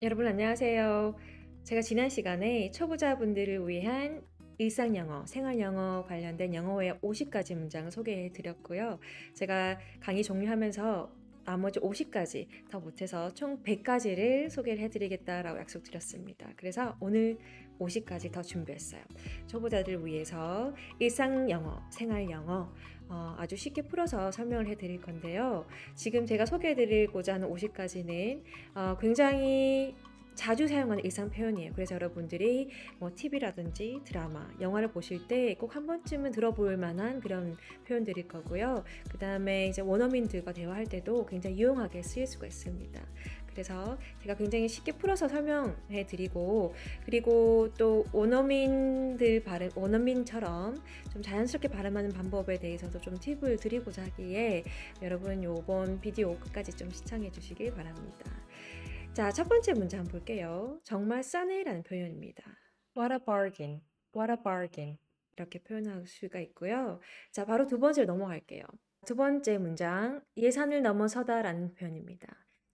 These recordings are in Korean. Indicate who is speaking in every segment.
Speaker 1: 여러분 안녕하세요. 제가 지난 시간에 초보자분들을 위한 일상 영어, 생활 영어 관련된 영어의 50가지 문장을 소개해 드렸고요. 제가 강의 종료하면서 나머지 50가지 더 못해서 총 100가지를 소개를 해드리겠다라고 약속드렸습니다. 그래서 오늘 5 0까지더 준비했어요. 초보자들을 위해서 일상 영어, 생활 영어 어, 아주 쉽게 풀어서 설명을 해드릴 건데요. 지금 제가 소개해드리고자 하는 50가지는 어, 굉장히 자주 사용하는 일상 표현이에요. 그래서 여러분들이 뭐 TV라든지 드라마, 영화를 보실 때 꼭 한 번쯤은 들어볼 만한 그런 표현들일 거고요. 그 다음에 이제 원어민들과 대화할 때도 굉장히 유용하게 쓰일 수가 있습니다. 그래서 제가 굉장히 쉽게 풀어서 설명해 드리고 그리고 또 원어민들 발음 원어민처럼 좀 자연스럽게 발음하는 방법에 대해서도 좀 팁을 드리고자 하기에 여러분 요번 비디오 끝까지 좀 시청해 주시길 바랍니다. 자, 첫 번째 문제 한번 볼게요. 정말 싸네라는 표현입니다. What a bargain. What a bargain. 이렇게 표현할 수가 있고요. 자, 바로 두 번째로 넘어갈게요. 두 번째 문장, 예산을 넘어서다라는 표현입니다.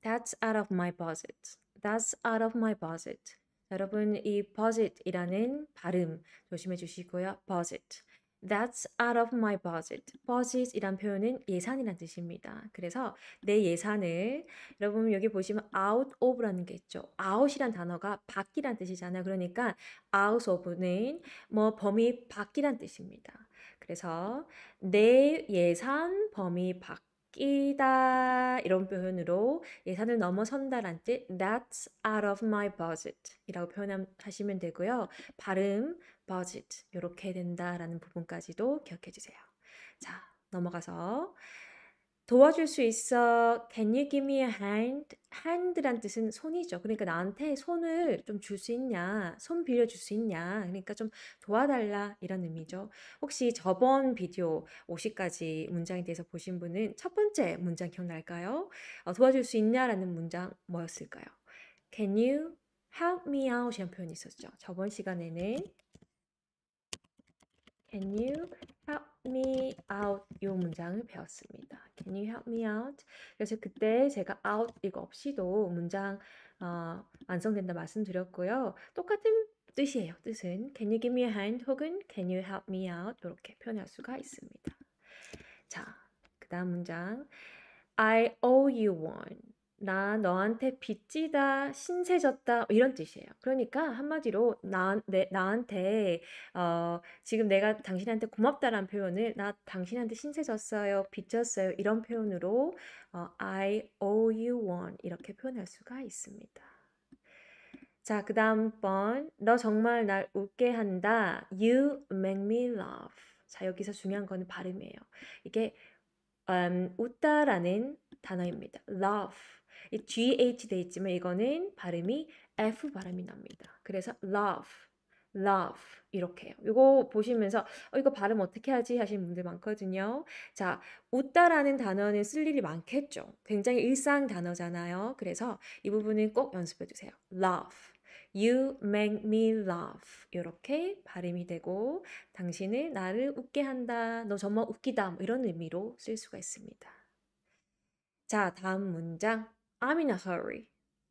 Speaker 1: That's out of my budget. That's out of my budget. 여러분 이 budget이라는 발음 조심해 주시고요. budget. That's out of my budget. budget이란 표현은 예산이란 뜻입니다. 그래서 내 예산을 여러분 여기 보시면 out of라는 게 있죠. out이란 단어가 밖이란 뜻이잖아요. 그러니까 out of는 뭐 범위 밖이란 뜻입니다. 그래서 내 예산 범위 밖 끼다 이런 표현으로 예산을 넘어선다란 뜻 that's out of my budget 이라고 표현하시면 되고요. 발음 budget 이렇게 된다라는 부분까지도 기억해 주세요. 자, 넘어가서 도와줄 수 있어. Can you give me a hand? hand란 뜻은 손이죠. 그러니까 나한테 손을 좀 줄 수 있냐? 손 빌려 줄수 있냐? 그러니까 좀 도와달라 이런 의미죠. 혹시 저번 비디오 50가지 문장에 대해서 보신 분은 첫 번째 문장 기억날까요? 어, 도와줄 수 있냐라는 문장 뭐였을까요? Can you help me out? 이런 표현이 있었죠. 저번 시간에는 Can you help me out? 이 문장을 배웠습니다. Can you help me out? 그래서 그때 제가 out 이거 없이도 문장 어, 완성된다 말씀드렸고요. 똑같은 뜻이에요. 뜻은 Can you give me a hand? 혹은 Can you help me out? 이렇게 표현할 수가 있습니다. 자, 그 다음 문장 I owe you one. 나 너한테 빚지다, 신세졌다, 이런 뜻이에요. 그러니까 한마디로 나, 내, 나한테, 어, 지금 내가 당신한테 고맙다라는 표현을 나 당신한테 신세졌어요, 빚졌어요, 이런 표현으로 어, I owe you one 이렇게 표현할 수가 있습니다. 자, 그 다음번, 너 정말 날 웃게 한다. You make me laugh. 자, 여기서 중요한 거는 발음이에요. 이게 u 음, 웃다라는 단어입니다. laugh. GH 돼 있지만 이거는 발음이 F 발음이 납니다. 그래서 love, love 이렇게 요 이거 보시면서 어, 이거 발음 어떻게 하지 하시는 분들 많거든요. 자, 웃다라는 단어는 쓸 일이 많겠죠. 굉장히 일상 단어잖아요. 그래서 이 부분은 꼭 연습해 주세요. love. You make me laugh. 이렇게 발음이 되고 당신은 나를 웃게 한다. 너 정말 웃기다. 뭐 이런 의미로 쓸 수가 있습니다. 자, 다음 문장. I'm in a hurry.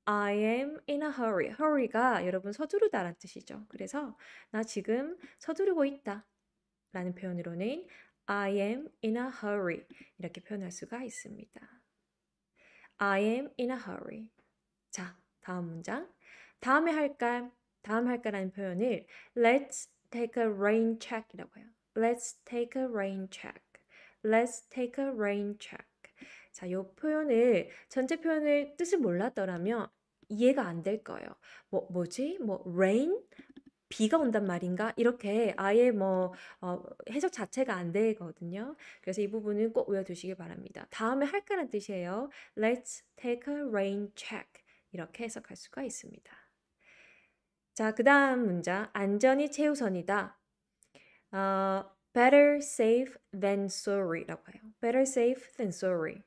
Speaker 1: I am in a hurry. hurry가 여러분 서두르다란 뜻이죠. 그래서 나 지금 서두르고 있다 라는 표현으로는 I am in a hurry 이렇게 표현할 수가 있습니다. I am in a hurry. 자, 다음 문장. 다음에 할까? 다음 할까라는 표현을 Let's take a rain check이라고 해요. Let's take a rain check. Let's take a rain check. 자, 이 표현을 전체 표현을 뜻을 몰랐더라면 이해가 안 될 거예요. 뭐 뭐지? 뭐 rain 비가 온단 말인가? 이렇게 아예 뭐 어, 해석 자체가 안 되거든요. 그래서 이 부분은 꼭 외워두시기 바랍니다. 다음에 할까란 뜻이에요. Let's take a rain check. 이렇게 해석할 수가 있습니다. 자, 그 다음 문장. 안전이 최우선이다. 어, better safe than sorry라고 해요. better safe than sorry.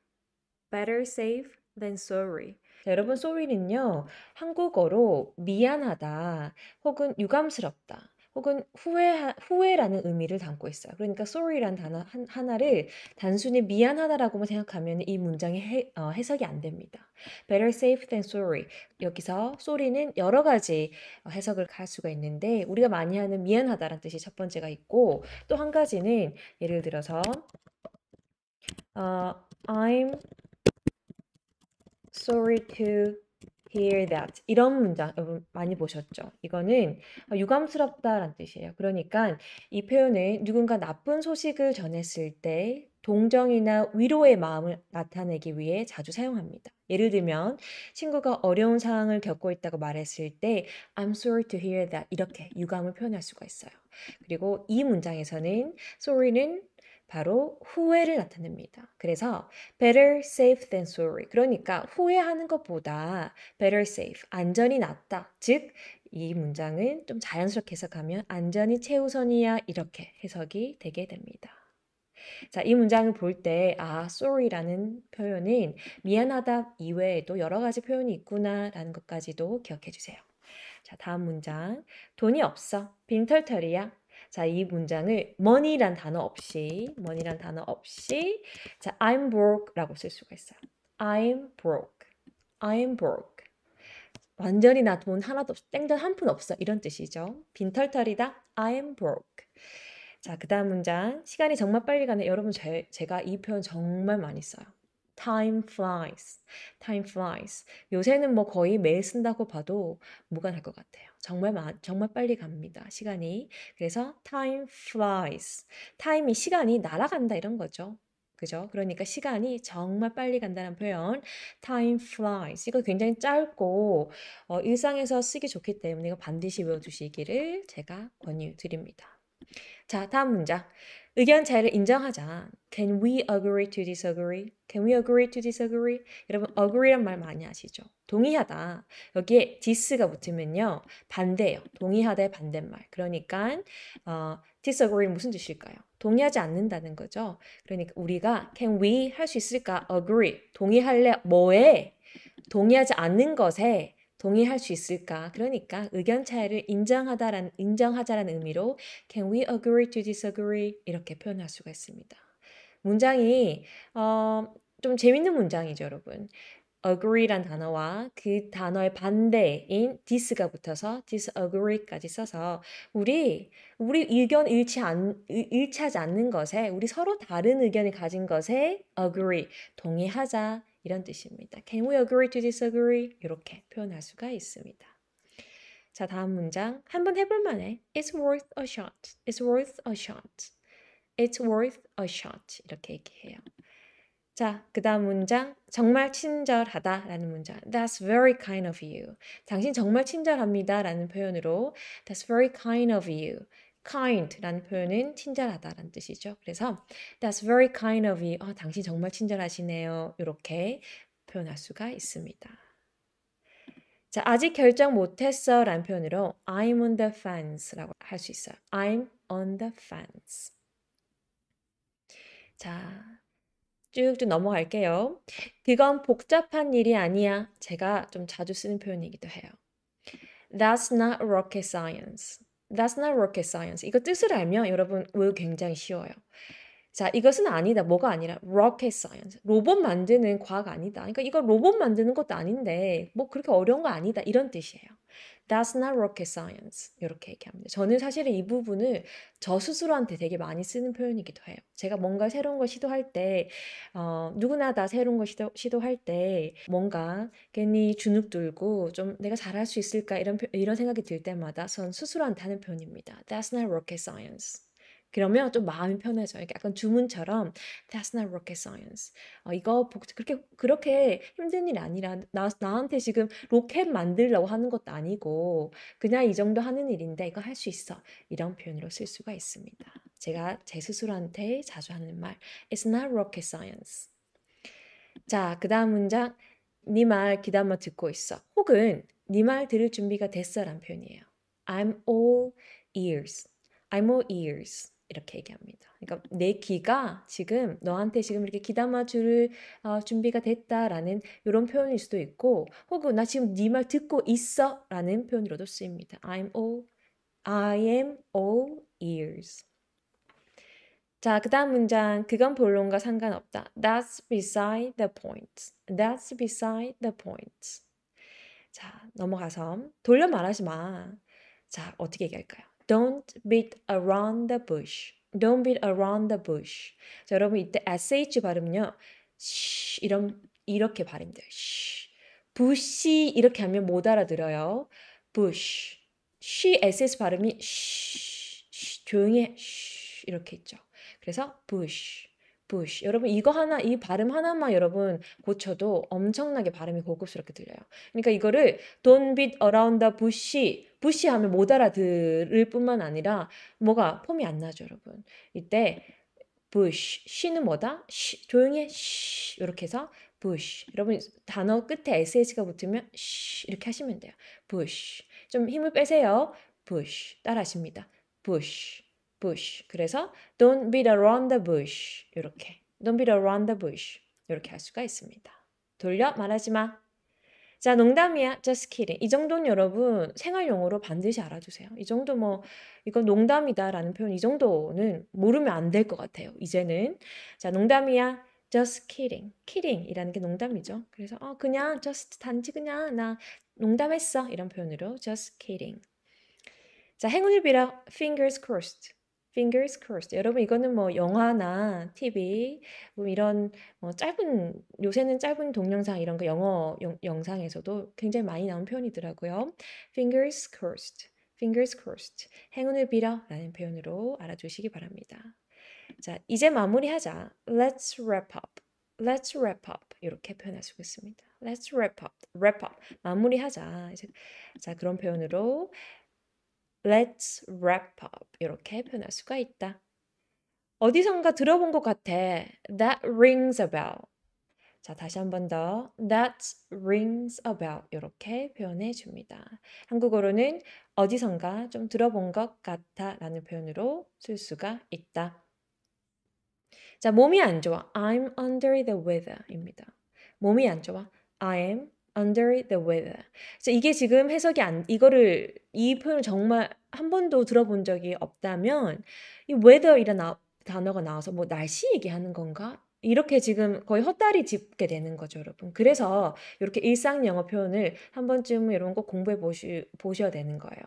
Speaker 1: better safe than sorry. 자, 여러분 sorry는요. 한국어로 미안하다 혹은 유감스럽다. 혹은 후회 후회라는 의미를 담고 있어요. 그러니까 sorry란 단어 하나를 단순히 미안하다라고만 생각하면 이 문장이 해, 어, 해석이 안 됩니다. Better safe than sorry. 여기서 sorry는 여러 가지 해석을 할 수가 있는데 우리가 많이 하는 미안하다라는 뜻이 첫 번째가 있고 또 한 가지는 예를 들어서 어, I'm sorry to hear that 이런 문장 여러분 많이 보셨죠? 이거는 어, 유감스럽다란 뜻이에요. 그러니까 이 표현은 누군가 나쁜 소식을 전했을 때 동정이나 위로의 마음을 나타내기 위해 자주 사용합니다. 예를 들면 친구가 어려운 상황을 겪고 있다고 말했을 때 I'm sorry to hear that 이렇게 유감을 표현할 수가 있어요. 그리고 이 문장에서는 sorry는 바로 후회를 나타냅니다. 그래서 better safe than sorry. 그러니까 후회하는 것보다 better safe, 안전이 낫다. 즉, 이 문장은 좀 자연스럽게 해석하면 안전이 최우선이야. 이렇게 해석이 되게 됩니다. 자, 이 문장을 볼 때, 아, sorry라는 표현은 미안하다 이외에도 여러 가지 표현이 있구나라는 것까지도 기억해 주세요. 자, 다음 문장. 돈이 없어. 빈털털이야. 자, 이 문장을 money란 단어 없이, money란 단어 없이, 자, I'm broke라고 쓸 수가 있어요. I'm broke. I'm broke. 완전히 나 돈 하나도 없어. 땡전 한 푼 없어. 이런 뜻이죠. 빈털털이다. I'm broke. 자, 그 다음 문장. 시간이 정말 빨리 가네. 여러분, 제, 제가 이 표현 정말 많이 써요. time flies. time flies. 요새는 뭐 거의 매일 쓴다고 봐도 무관할 것 같아요. 정말 정말 빨리 갑니다. 시간이. 그래서 time flies. time이 시간이 날아간다 이런 거죠. 그죠? 그러니까 시간이 정말 빨리 간다는 표현 time flies 이거 굉장히 짧고 어, 일상에서 쓰기 좋기 때문에 이거 반드시 외워두시기를 제가 권유드립니다. 자 다음 문장 의견 차이를 인정하자. Can we agree to disagree? Can we agree to disagree? 여러분 agree란 말 많이 아시죠? 동의하다. 여기에 dis가 붙으면요. 반대예요. 동의하다의 반대말. 그러니까 어, disagree 무슨 뜻일까요? 동의하지 않는다는 거죠. 그러니까 우리가 can we 할 수 있을까? agree 동의할래 뭐에 동의하지 않는 것에 동의할 수 있을까? 그러니까 의견 차이를 인정하다란 인정하자라는 의미로 can we agree to disagree 이렇게 표현할 수가 있습니다. 문장이 어, 좀 재밌는 문장이죠, 여러분. agree란 단어와 그 단어의 반대인 dis가 붙어서 disagree까지 써서 우리 우리 의견 일치 안 일치하지 않는 것에 우리 서로 다른 의견을 가진 것에 agree 동의하자 이런 뜻입니다. Can we agree to disagree? 이렇게 표현할 수가 있습니다. 자, 다음 문장. 한번 해볼 만해. It's worth a shot. It's worth a shot. It's worth a shot. 이렇게 얘기해요. 자, 그 다음 문장. 정말 친절하다 라는 문장. That's very kind of you. 당신 정말 친절합니다 라는 표현으로 That's very kind of you. kind라는 표현은 친절하다라는 뜻이죠. 그래서 that's very kind of you. 어, 당신 정말 친절하시네요. 이렇게 표현할 수가 있습니다. 자, 아직 결정 못했어 라는 표현으로 I'm on the fence라고 할 수 있어요. I'm on the fence. 자, 쭉쭉 넘어갈게요. 그건 복잡한 일이 아니야. 제가 좀 자주 쓰는 표현이기도 해요. That's not rocket science. That's not rocket science. 이거 뜻을 알면 여러분 will 굉장히 쉬워요. 자, 이것은 아니다. 뭐가 아니라 rocket science. 로봇 만드는 과학 아니다. 그러니까 이거 로봇 만드는 것도 아닌데 뭐 그렇게 어려운 거 아니다. 이런 뜻이에요. That's not rocket science. 이렇게 얘기합니다. 저는 사실은 이 부분을 저 스스로한테 되게 많이 쓰는 표현이기도 해요. 제가 뭔가 새로운 걸 시도할 때, 어, 누구나 다 새로운 걸 시도, 시도할 때, 뭔가 괜히 주눅 들고 좀 내가 잘할 수 있을까 이런, 이런 생각이 들 때마다 전 스스로한테 하는 표현입니다. That's not rocket science. 그러면 좀 마음이 편해져요. 약간 주문처럼 That's not rocket science. 어, 이거 그렇게 그렇게 힘든 일 아니라 나 나한테 지금 로켓 만들려고 하는 것도 아니고 그냥 이 정도 하는 일인데 이거 할 수 있어. 이런 표현으로 쓸 수가 있습니다. 제가 제 스스로한테 자주 하는 말 It's not rocket science. 자, 그다음 문장 네 말 기다려 듣고 있어. 혹은 네 말 들을 준비가 됐어란 표현이에요. I'm all ears. I'm all ears. 이렇게 얘기합니다. 그러니까 내 귀가 지금 너한테 지금 이렇게 귀담아 줄 어, 준비가 됐다라는 이런 표현일 수도 있고 혹은 나 지금 네 말 듣고 있어라는 표현으로도 쓰입니다. I'm all I am all ears. 자, 그다음 문장 그건 본론과 상관없다. That's beside the point. That's beside the point. 자, 넘어가서 돌려 말하지 마. 자, 어떻게 얘기할까요? Don't beat around the bush. Don't beat around the bush. 자, 여러분 이때 sh 발음요. 시 이런 이렇게 발음돼요. 시. bush 이렇게 하면 못 알아들어요. bush. she ss 발음이 시, 시 조용히 해. 시 이렇게 있죠. 그래서 bush. bush. 여러분 이거 하나 이 발음 하나만 여러분 고쳐도 엄청나게 발음이 고급스럽게 들려요. 그러니까 이거를 don't beat around the bush. 부시 하면 못 알아들을 뿐만 아니라 뭐가 폼이 안 나죠, 여러분. 이때 bush, s 는 뭐다? 쉬, 조용히 쉬. 이렇게 해서 bush. 여러분 단어 끝에 sh가 붙으면 쉬 이렇게 하시면 돼요. bush. 좀 힘을 빼세요. bush 따라하십니다. bush. bush. 그래서 don't beat around the bush. 이렇게. don't beat around the bush. 이렇게 할 수가 있습니다. 돌려 말하지 마. 자, 농담이야. just kidding. 이 정도는 여러분 생활용어로 반드시 알아두세요. 이 정도 뭐, 이건 농담이다라는 표현, 이 정도는 모르면 안 될 것 같아요. 이제는. 자, 농담이야. just kidding. kidding 이라는 게 농담이죠. 그래서, 어, 그냥, just, 단지 그냥, 나 농담했어. 이런 표현으로 just kidding. 자, 행운을 빌어 fingers crossed. fingers crossed. 여러분 이거는 뭐 영화나 TV 뭐 이런 뭐 짧은 요새는 짧은 동영상 이런 거 영어 영, 영상에서도 굉장히 많이 나온 표현이더라고요. fingers crossed. fingers crossed. 행운을 빌어라는 표현으로 알아주시기 바랍니다. 자, 이제 마무리하자. Let's wrap up. Let's wrap up. 이렇게 표현할 수 있습니다. Let's wrap up. wrap up. 마무리하자. 이제 자, 그런 표현으로 Let's wrap up. 이렇게 표현할 수가 있다. 어디선가 들어본 것 같아. That rings a bell. 자, 다시 한 번 더. That rings a bell. 이렇게 표현해 줍니다. 한국어로는 어디선가 좀 들어본 것 같아 라는 표현으로 쓸 수가 있다. 자, 몸이 안 좋아. I'm under the weather 입니다. 몸이 안 좋아. I am under the weather. 이게 지금 해석이 안 이거를 이 표현 을 정말 한 번도 들어본 적이 없다면 이 weather이라는 단어가 나와서 뭐 날씨 얘기하는 건가 이렇게 지금 거의 헛다리 짚게 되는 거죠, 여러분. 그래서 이렇게 일상 영어 표현을 한 번쯤은 여러분 꼭 공부해 보시, 보셔야 되는 거예요.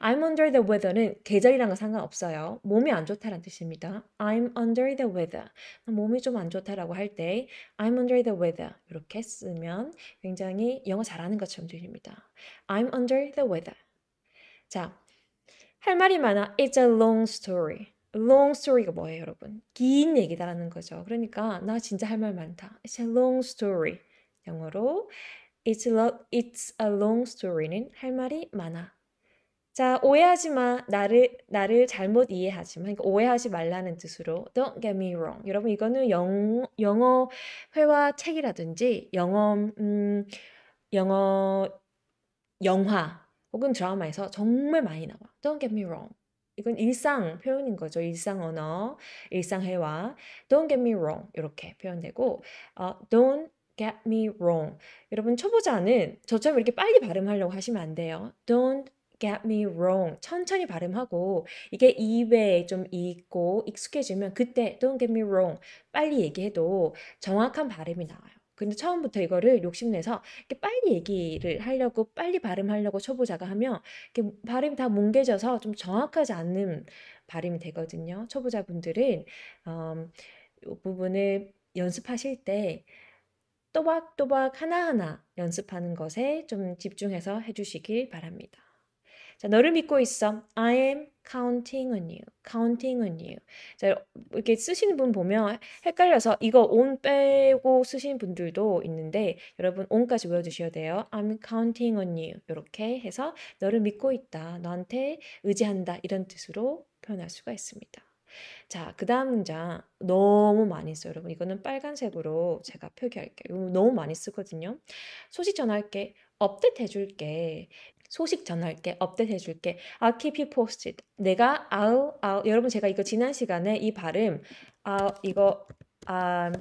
Speaker 1: I'm under the weather는 계절이랑은 상관없어요. 몸이 안 좋다란 뜻입니다. I'm under the weather. 몸이 좀 안 좋다라고 할 때 I'm under the weather 이렇게 쓰면 굉장히 영어 잘하는 것처럼 들립니다. I'm under the weather. 자, 할 말이 많아. It's a long story. long story가 뭐예요, 여러분? 긴 얘기다라는 거죠. 그러니까 나 진짜 할 말 많다. It's a long story. 영어로 It's, lo- it's a long story는 할 말이 많아. 자, 오해하지 마. 나를 나를 잘못 이해하지 마. 그러니까 오해하지 말라는 뜻으로 Don't get me wrong. 여러분 이거는 영, 영어 회화 책이라든지 영어 음, 영어 영화 혹은 드라마에서 정말 많이 나와. Don't get me wrong. 이건 일상 표현인 거죠. 일상 언어, 일상 회화. Don't get me wrong 이렇게 표현되고 어, don't get me wrong. 여러분 초보자는 저처럼 이렇게 빨리 발음하려고 하시면 안 돼요. Don't get me wrong. 천천히 발음하고 이게 입에 좀 익고 익숙해지면 그때 don't get me wrong 빨리 얘기해도 정확한 발음이 나와요. 근데 처음부터 이거를 욕심내서 이렇게 빨리 얘기를 하려고 빨리 발음하려고 초보자가 하면 이렇게 발음 이다 뭉개져서 좀 정확하지 않는 발음이 되거든요. 초보자분들은 어, 음, 이 부분을 연습하실 때 또박또박 하나하나 연습하는 것에 좀 집중해서 해주시길 바랍니다. 자, 너를 믿고 있어. I am counting on you. counting on you. 자, 이렇게 쓰시는 분 보면 헷갈려서 이거 on 빼고 쓰신 분들도 있는데 여러분 on까지 외워 주셔야 돼요. I'm counting on you. 이렇게 해서 너를 믿고 있다. 너한테 의지한다. 이런 뜻으로 표현할 수가 있습니다. 자, 그 다음 문장 너무 많이 써요, 여러분. 이거는 빨간색으로 제가 표기할게요. 너무 많이 쓰거든요. 소식 전할게. 업데이트 해줄게. 소식 전할게, 업데이트 해줄게. I'll keep you posted. 내가 I'll, I'll 여러분 제가 이거 지난 시간에 이 발음 아 이거 아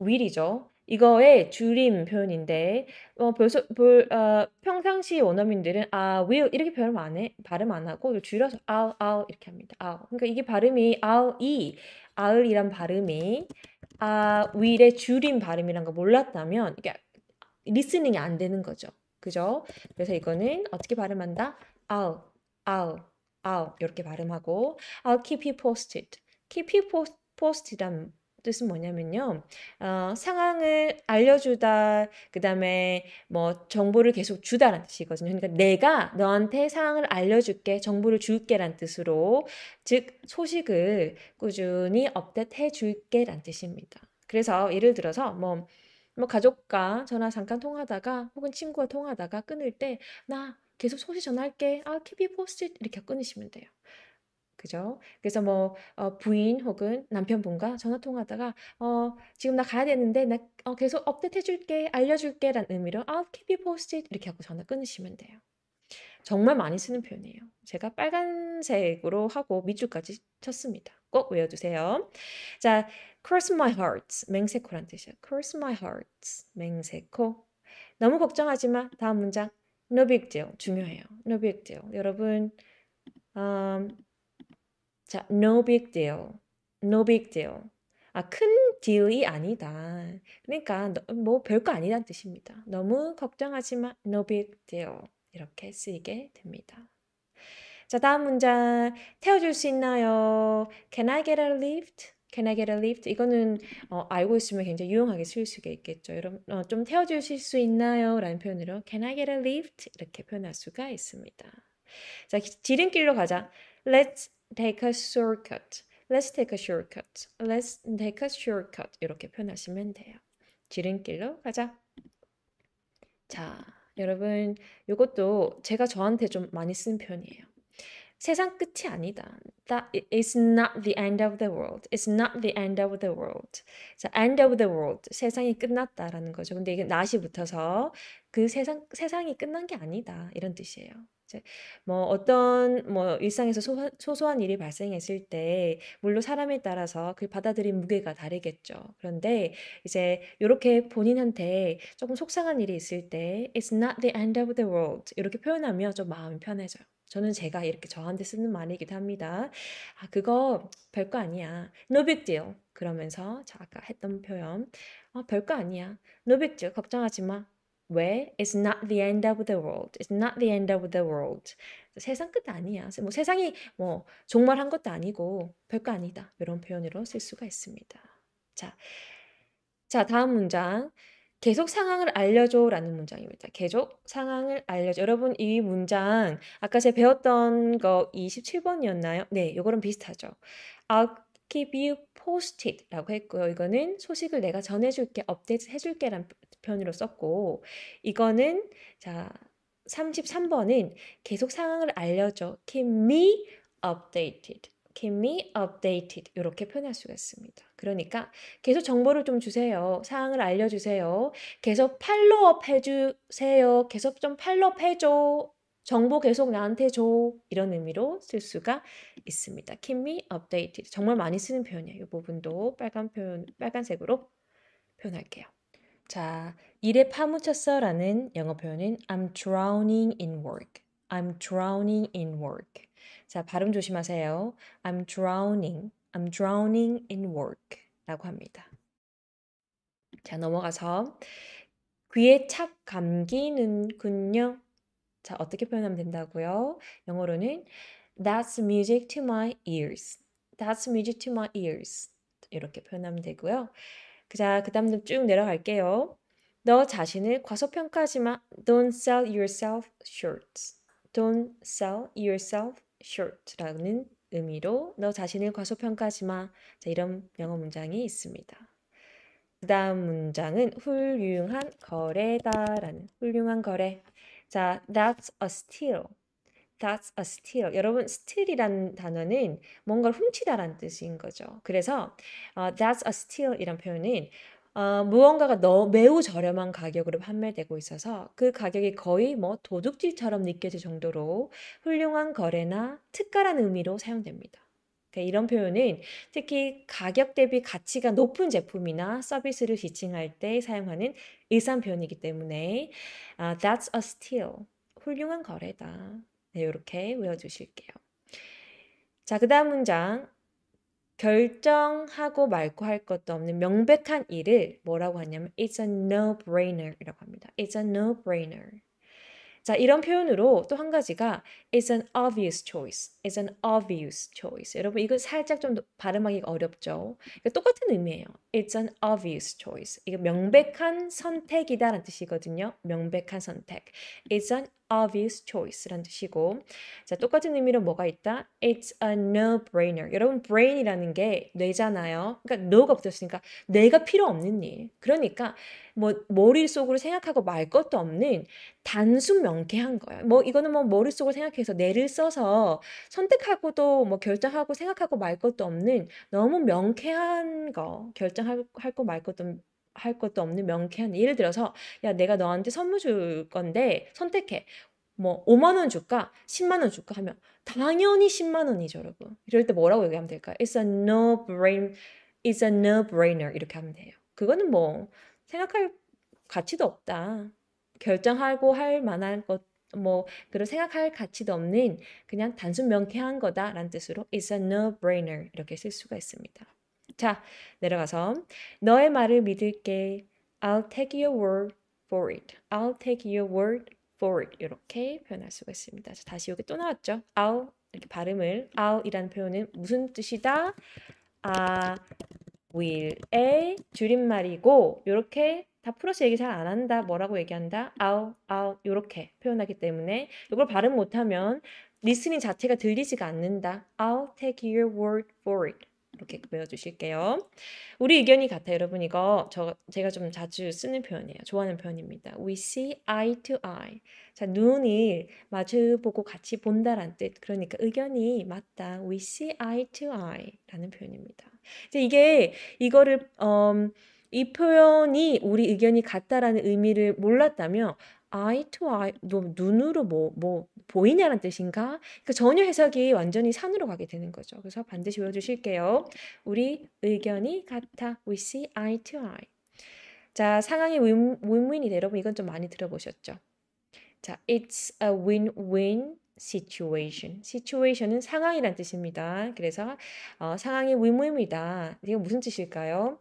Speaker 1: will이죠. 이거의 줄임 표현인데 어, 벌써, 벌, 어, 평상시 원어민들은 아 will 이렇게 표현 안 해, 발음 안 하고 줄여서 아우 아우 이렇게 합니다. 아우 그러니까 이게 발음이 아우 이 아을이란 발음이 아 will의 줄임 발음이란 걸 몰랐다면 이게 그러니까 리스닝이 안 되는 거죠. 그죠? 그래서 이거는 어떻게 발음한다? I'll, I'll, I'll 이렇게 발음하고 I'll keep you posted. keep you posted란 뜻은 뭐냐면요. 어, 상황을 알려주다, 그 다음에 뭐 정보를 계속 주다라는 뜻이거든요. 그러니까 내가 너한테 상황을 알려줄게, 정보를 줄게란 뜻으로, 즉, 소식을 꾸준히 업데이트 해줄게란 뜻입니다. 그래서 예를 들어서 뭐, 뭐 가족과 전화 잠깐 통하다가 혹은 친구와 통하다가 끊을 때 나 계속 소식 전할게. 아, t 비 포스트 이렇게 끊으시면 돼요. 그죠? 그래서 뭐 어, 부인 혹은 남편분과 전화 통하다가 어, 지금 나 가야 되는데 나 어, 계속 업데이트 해줄게 알려줄게라는 의미로 아 l 비 k 스 e 이렇게 하고 전화 끊으시면 돼요. 정말 많이 쓰는 표현이에요. 제가 빨간색으로 하고 밑줄까지 쳤습니다. 꼭 외워두세요. 자, curse my heart. 맹세코란 뜻이에요. curse my heart. 맹세코. 너무 걱정하지 마. 다음 문장. no big deal. 중요해요. no big deal. 여러분, 음, 자, no big deal. no big deal. 아, 큰 딜이 아니다. 그러니까, 뭐, 별거 아니란 뜻입니다. 너무 걱정하지 마. no big deal. 이렇게 쓰이게 됩니다. 자, 다음 문장 태워줄 수 있나요? Can I get a lift? Can I get a lift? 이거는 어, 알고 있으면 굉장히 유용하게 쓰일 수 있겠죠. 여러분, 어, 좀 태워주실 수 있나요? 라는 표현으로 Can I get a lift? 이렇게 표현할 수가 있습니다. 자, 지름길로 가자. Let's take a shortcut. Let's take a shortcut. Let's take a shortcut. 이렇게 표현하시면 돼요. 지름길로 가자. 자. 여러분, 이것도 제가 저한테 좀 많이 쓴 편이에요. 세상 끝이 아니다. That is not the end of the world. It's not the end of the world. 자, end of the world. 세상이 끝났다라는 거죠. 근데 이게 not이 붙어서 그 세상 세상이 끝난 게 아니다 이런 뜻이에요. 뭐 어떤 뭐 일상에서 소, 소소한 일이 발생했을 때 물론 사람에 따라서 그 받아들인 무게가 다르겠죠. 그런데 이제 이렇게 본인한테 조금 속상한 일이 있을 때 It's not the end of the world 이렇게 표현하면 좀 마음이 편해져요. 저는 제가 이렇게 저한테 쓰는 말이기도 합니다. 아, 그거 별거 아니야. No big deal. 그러면서 저 아까 했던 표현. 어, 별거 아니야. No big deal. 걱정하지 마. 왜? It's not the end of the world. It's not the end of the world. 세상 끝 아니야. 뭐 세상이 뭐 종말한 것도 아니고 별거 아니다. 이런 표현으로 쓸 수가 있습니다. 자, 자 다음 문장. 계속 상황을 알려줘라는 문장입니다. 계속 상황을 알려줘. 여러분 이 문장 아까 제가 배웠던 거 27번이었나요? 네, 이거랑 비슷하죠. I'll keep you p o s t 트잇라고 했고요. 이거는 소식을 내가 전해줄게, 업데이트 해줄게란 표현으로 썼고, 이거는 자 33번은 계속 상황을 알려줘. Keep me updated. Keep me updated. 이렇게 표현할 수가 있습니다. 그러니까 계속 정보를 좀 주세요. 상황을 알려주세요. 계속 팔로업 해주세요. 계속 좀 팔로업 해줘. 정보 계속 나한테 줘 이런 의미로 쓸 수가 있습니다. Keep me updated 정말 많이 쓰는 표현이에요. 이 부분도 빨간 표현 빨간색으로 표현할게요. 자, 일에 파묻혔어라는 영어 표현은 I'm drowning in work. I'm drowning in work. 자, 발음 조심하세요. I'm drowning. I'm drowning in work라고 합니다. 자, 넘어가서 귀에 착 감기는군요. 자, 어떻게 표현하면 된다고요? 영어로는 That's music to my ears. That's music to my ears. 이렇게 표현하면 되고요. 자, 그 다음 쭉 내려갈게요. 너 자신을 과소평가하지 마. Don't sell yourself short. Don't sell yourself short라는 의미로 너 자신을 과소평가하지 마. 자, 이런 영어 문장이 있습니다. 그 다음 문장은 훌륭한 거래다라는 훌륭한 거래. 자, that's a steal. That's a steal. 여러분, steal이라는 단어는 뭔가를 훔치다라는 뜻인 거죠. 그래서 uh, that's a steal 이란 표현은 어, 무언가가 너, 매우 저렴한 가격으로 판매되고 있어서 그 가격이 거의 뭐 도둑질처럼 느껴질 정도로 훌륭한 거래나 특가라는 의미로 사용됩니다. 네, 이런 표현은 특히 가격 대비 가치가 높은 제품이나 서비스를 지칭할 때 사용하는 의상 표현이기 때문에 uh, That's a steal. 훌륭한 거래다. 네, 이렇게 외워주실게요. 자, 그 다음 문장. 결정하고 말고 할 것도 없는 명백한 일을 뭐라고 하냐면 It's a no-brainer 이라고 합니다. It's a no-brainer. 자, 이런 표현으로 또 한 가지가 is an obvious choice. is an obvious choice. 여러분 이거 살짝 좀발음하기 어렵죠. 그러니까 똑같은 의미예요. it's an obvious choice. 이게 명백한 선택이다라는 뜻이거든요. 명백한 선택. it's an obvious choice란 뜻이고 자 똑같은 의미로 뭐가 있다? It's a no-brainer. 여러분 brain이라는 게 뇌잖아요. 그러니까 no가 없었으니까 내가 필요 없는 일. 그러니까 뭐 머릿속으로 생각하고 말 것도 없는 단순 명쾌한 거예요. 뭐 이거는 뭐 머릿속으로 생각해서 뇌를 써서 선택하고도 뭐 결정하고 생각하고 말 것도 없는 너무 명쾌한 거 결정할 거말 것도 할 것도 없는 명쾌한 예를 들어서 야 내가 너한테 선물 줄 건데 선택해 뭐 5만 원 줄까 10만 원 줄까 하면 당연히 10만 원이죠 여러분 이럴 때 뭐라고 얘기하면 될까요? It's a no brain It's a no brainer 이렇게 하면 돼요 그거는 뭐 생각할 가치도 없다 결정하고 할 만한 것 뭐 그런 생각할 가치도 없는 그냥 단순 명쾌한 거다라는 뜻으로 It's a no brainer 이렇게 쓸 수가 있습니다 자, 내려가서 너의 말을 믿을게. I'll take your word for it. I'll take your word for it. 이렇게 표현할 수가 있습니다. 자, 다시 여기 또 나왔죠. I'll 이렇게 발음을 I'll이라는 표현은 무슨 뜻이다? I 아, will의 줄임말이고 이렇게 다 풀어서 얘기 잘 안 한다. 뭐라고 얘기한다? 아우 아우 이렇게 표현하기 때문에 이걸 발음 못하면 리스닝 자체가 들리지가 않는다. I'll take your word for it. 이렇게 외워주실게요. 우리 의견이 같아 여러분 이거 저 제가 좀 자주 쓰는 표현이에요. 좋아하는 표현입니다. We see eye to eye. 자 눈이 마주보고 같이 본다란 뜻. 그러니까 의견이 맞다. We see eye to eye라는 표현입니다. 이제 이게 이거를 음, 이 표현이 우리 의견이 같다라는 의미를 몰랐다면 eye to eye, 뭐 눈으로 뭐, 뭐 보이냐는 뜻인가? 그러니까 전혀 해석이 완전히 산으로 가게 되는 거죠. 그래서 반드시 외워주실게요. 우리 의견이 같아. We see eye to eye. 자, 상황이 윈윈이 여러분 이건 좀 많이 들어보셨죠? 자, it's a win-win situation. situation은 상황이란 뜻입니다. 그래서 어, 상황이 윈윈이다. 이게 무슨 뜻일까요?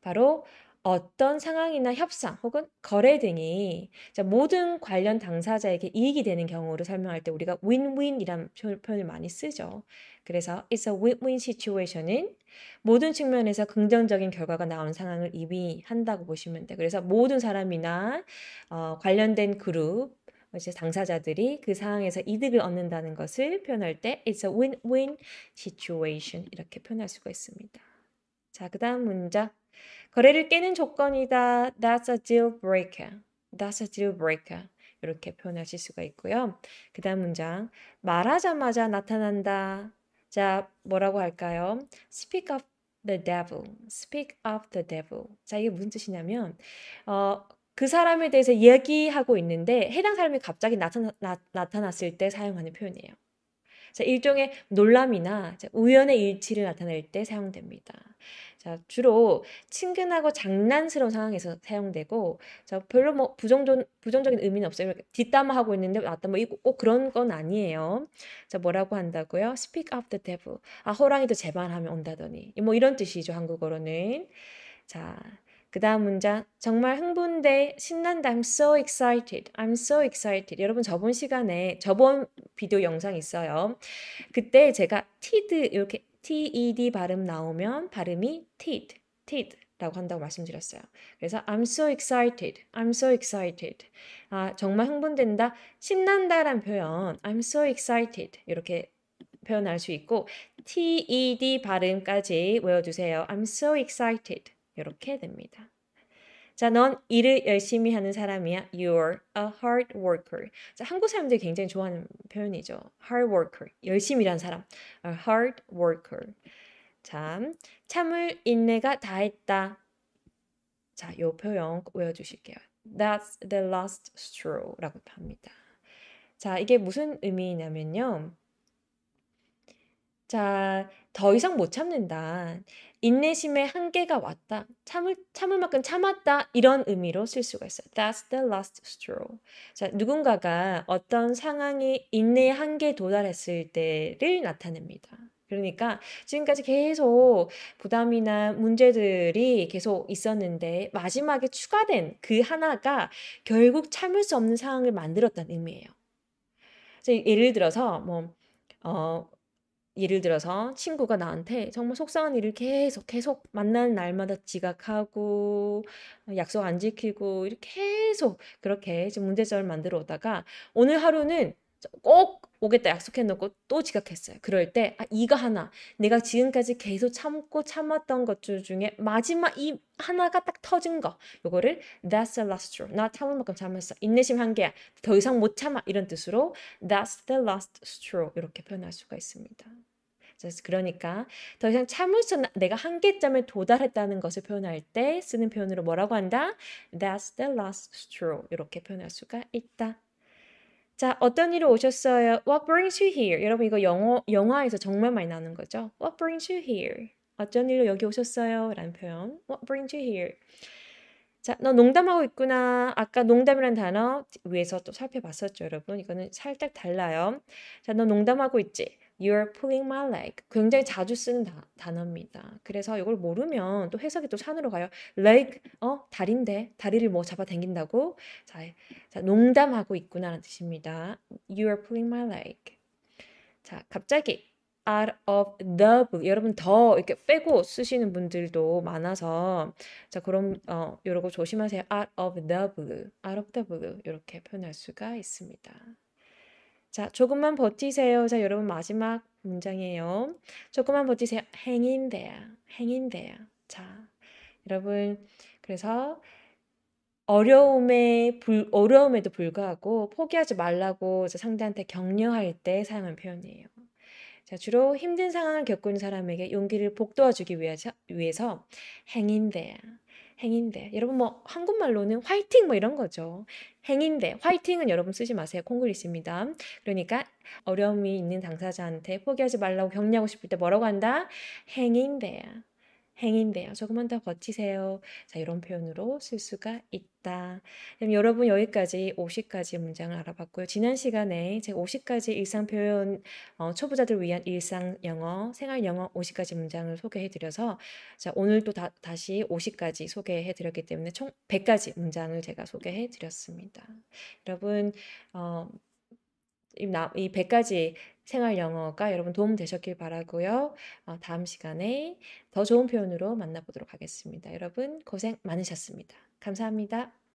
Speaker 1: 바로 어떤 상황이나 협상 혹은 거래 등이 모든 관련 당사자에게 이익이 되는 경우를 설명할 때 우리가 win-win이란 표현을 많이 쓰죠. 그래서 it's a win-win situation은 모든 측면에서 긍정적인 결과가 나오는 상황을 의미한다고 보시면 돼. 요 그래서 모든 사람이나 어, 관련된 그룹 이제 당사자들이 그 상황에서 이득을 얻는다는 것을 표현할 때 it's a win-win situation 이렇게 표현할 수가 있습니다. 자, 그다음 문장 거래를 깨는 조건이다. That's a deal breaker. That's a deal breaker. 이렇게 표현하실 수가 있고요. 그 다음 문장. 말하자마자 나타난다. 자, 뭐라고 할까요? Speak of the devil. Speak of the devil. 자, 이게 무슨 뜻이냐면, 어, 그 사람에 대해서 얘기하고 있는데 해당 사람이 갑자기 나타나, 나, 타났을때 사용하는 표현이에요. 자, 일종의 놀람이나 우연의 일치를 나타낼 때 사용됩니다. 자, 주로 친근하고 장난스러운 상황에서 사용되고 자, 별로 뭐 부정적, 부정적인 의미는 없어요. 뒷담화 하고 있는데 나다 뭐이꼭 그런 건 아니에요. 자, 뭐라고 한다고요? Speak of the devil. 아, 호랑이도 제발 하면 온다더니. 뭐 이런 뜻이죠, 한국어로는. 자, 그 다음 문장 정말 흥분돼 신난다 I'm so excited I'm so excited 여러분 저번 시간에 저번 비디오 영상 있어요 그때 제가 TED 이렇게 TED 발음 나오면 발음이 TED TED 라고 한다고 말씀드렸어요. 그래서 I'm so excited. I'm so excited. 아, 정말 흥분된다. 신난다란 표현. I'm so excited. 이렇게 표현할 수 있고 TED 발음까지 외워 두세요. I'm so excited. 이렇게 됩니다. 자, 넌 일을 열심히 하는 사람이야. You're a hard worker. 자, 한국 사람들이 굉장히 좋아하는 표현이죠. hard worker. 열심히 일하는 사람. a hard worker. 참, 참을 인내가 다했다. 자, 요 표현 외워주실게요. That's the last straw라고 합니다. 자, 이게 무슨 의미냐면요. 자, 더 이상 못 참는다. 인내심의 한계가 왔다. 참을, 참을 만큼 참았다. 이런 의미로 쓸 수가 있어요. That's the last straw. 자, 누군가가 어떤 상황이 인내의 한계에 도달했을 때를 나타냅니다. 그러니까 지금까지 계속 부담이나 문제들이 계속 있었는데 마지막에 추가된 그 하나가 결국 참을 수 없는 상황을 만들었다는 의미예요. 예를 들어서 뭐 어, 예를 들어서 친구가 나한테 정말 속상한 일을 계속 계속 만나는 날마다 지각하고 어, 약속 안 지키고 이렇게 계속 그렇게 문제점을 만들어 오다가 오늘 하루는 꼭 오겠다 약속해놓고 또 지각했어요. 그럴 때 아, 이거 하나 내가 지금까지 계속 참고 참았던 것들 중에 마지막 이 하나가 딱 터진 거이거를 that's the last straw 나 참을 만큼 참았어 인내심 한계야 더 이상 못 참아 이런 뜻으로 that's the last straw 이렇게 표현할 수가 있습니다. 그래서 그러니까 더 이상 참을 수 없는 내가 한계점에 도달했다는 것을 표현할 때 쓰는 표현으로 뭐라고 한다? That's the last straw 이렇게 표현할 수가 있다. 자, 어떤 일로 오셨어요? What brings you here? 여러분 이거 영어 영화에서 정말 많이 나오는 거죠. What brings you here? 어쩐 일로 여기 오셨어요? 라는 표현. What brings you here? 자, 너 농담하고 있구나. 아까 농담이란 단어 위에서 또 살펴봤었죠, 여러분. 이거는 살짝 달라요. 자, 너 농담하고 있지? You're pulling my leg. 굉장히 자주 쓰는 다, 단어입니다. 그래서 이걸 모르면 또 해석이 또 산으로 가요. leg, 어, 다리인데, 다리를 뭐 잡아당긴다고? 자, 예. 자 농담하고 있구나라는 뜻입니다. You're pulling my leg. 자, 갑자기 out of the blue. 여러분 더 이렇게 빼고 쓰시는 분들도 많아서 자 그럼 어 요러고 조심하세요. out of the blue, out of the blue 이렇게 표현할 수가 있습니다. 자, 조금만 버티세요. 자, 여러분 마지막 문장이에요. 조금만 버티세요. 행인데요. 행인데요. 자, 여러분 그래서 어려움에 불, 어려움에도 불구하고 포기하지 말라고 상대한테 격려할 때 사용한 표현이에요. 자, 주로 힘든 상황을 겪은 사람에게 용기를 복도와 주기 위해서, 위해서 행인데요. 행인데 여러분 뭐 한국말로는 화이팅 뭐 이런 거죠. 행인데 화이팅은 여러분 쓰지 마세요. 콩글리시입니다. 그러니까 어려움이 있는 당사자한테 포기하지 말라고 격려하고 싶을 때 뭐라고 한다? 행인데 행인데요. 조금만 더 거치세요. 자, 이런 표현으로 쓸 수가 있다. 그럼 여러분 여기까지 50가지 문장을 알아봤고요. 지난 시간에 제 50가지 일상 표현 어, 초보자들 위한 일상 영어, 생활 영어 50가지 문장을 소개해 드려서 자, 오늘 또 다, 다시 50가지 소개해 드렸기 때문에 총 100가지 문장을 제가 소개해 드렸습니다. 여러분 어, 이 100가지 생활 영어가 여러분 도움 되셨길 바라고요. 어, 다음 시간에 더 좋은 표현으로 만나보도록 하겠습니다. 여러분 고생 많으셨습니다. 감사합니다.